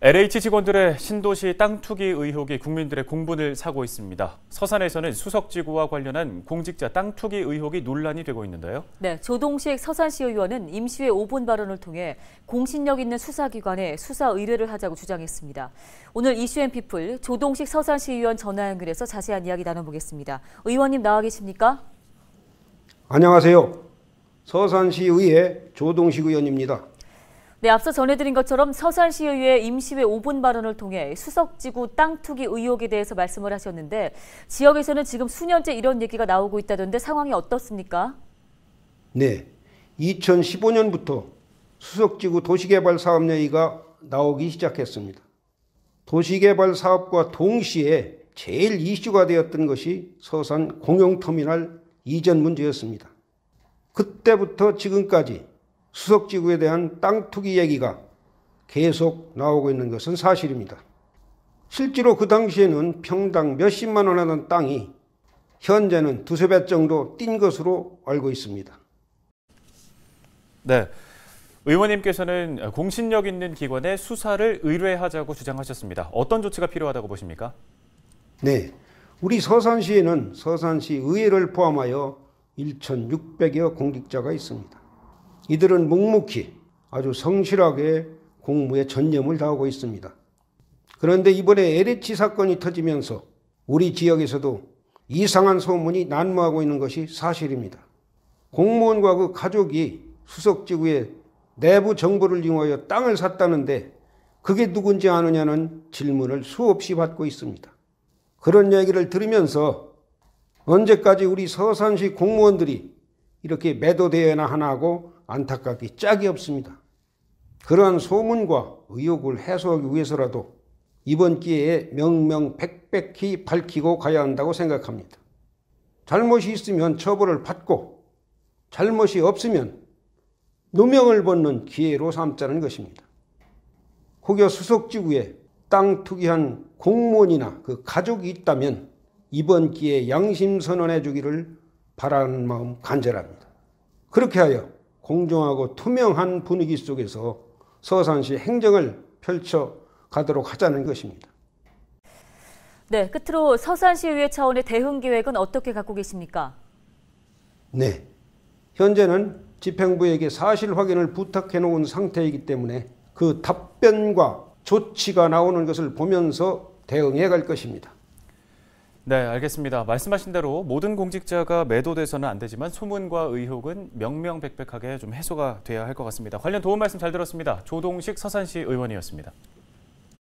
LH 직원들의 신도시 땅 투기 의혹이 국민들의 공분을 사고 있습니다. 서산에서는 수석지구와 관련한 공직자 땅 투기 의혹이 논란이 되고 있는데요. 네, 조동식 서산시 의원은 임시회 5분 발언을 통해 공신력 있는 수사기관에 수사 의뢰를 하자고 주장했습니다. 오늘 이슈앤피플 조동식 서산시 의원 전화 연결해서 자세한 이야기 나눠보겠습니다. 의원님 나와 계십니까? 안녕하세요. 서산시의회 조동식 의원입니다. 네, 앞서 전해드린 것처럼 서산시의회 임시회 5분 발언을 통해 수석지구 땅 투기 의혹에 대해서 말씀을 하셨는데 지역에서는 지금 수년째 이런 얘기가 나오고 있다던데 상황이 어떻습니까? 네, 2015년부터 수석지구 도시개발 사업 얘기가 나오기 시작했습니다. 도시개발 사업과 동시에 제일 이슈가 되었던 것이 서산 공용터미널 이전 문제였습니다. 그때부터 지금까지 수석지구에 대한 땅 투기 얘기가 계속 나오고 있는 것은 사실입니다. 실제로 그 당시에는 평당 몇십만 원 하던 땅이 현재는 두세 배 정도 뛴 것으로 알고 있습니다. 네. 의원님께서는 공신력 있는 기관에 수사를 의뢰하자고 주장하셨습니다. 어떤 조치가 필요하다고 보십니까? 네. 우리 서산시에는 서산시 의회를 포함하여 1,600여 공직자가 있습니다. 이들은 묵묵히 아주 성실하게 공무에 전념을 다하고 있습니다. 그런데 이번에 LH 사건이 터지면서 우리 지역에서도 이상한 소문이 난무하고 있는 것이 사실입니다. 공무원과 그 가족이 수석지구에 내부 정보를 이용하여 땅을 샀다는데 그게 누군지 아느냐는 질문을 수없이 받고 있습니다. 그런 얘기를 들으면서 언제까지 우리 서산시 공무원들이 이렇게 매도되어야 하나 하고 안타깝게 짝이 없습니다. 그러한 소문과 의혹을 해소하기 위해서라도 이번 기회에 명명백백히 밝히고 가야 한다고 생각합니다. 잘못이 있으면 처벌을 받고 잘못이 없으면 누명을 벗는 기회로 삼자는 것입니다. 혹여 수석지구에 땅 투기한 공무원이나 그 가족이 있다면 이번 기회에 양심 선언해 주기를 바라는 마음 간절합니다. 그렇게 하여 공정하고 투명한 분위기 속에서 서산시 행정을 펼쳐 가도록 하자는 것입니다. 네, 끝으로 서산시의회 차원의 대응 계획은 어떻게 갖고 계십니까? 네, 현재는 집행부에게 사실 확인을 부탁해 놓은 상태이기 때문에 그 답변과 조치가 나오는 것을 보면서 대응해 갈 것입니다. 네, 알겠습니다. 말씀하신 대로 모든 공직자가 매도돼서는 안 되지만 소문과 의혹은 명명백백하게 좀 해소가 돼야 할 것 같습니다. 관련 도움 말씀 잘 들었습니다. 조동식 서산시 의원이었습니다.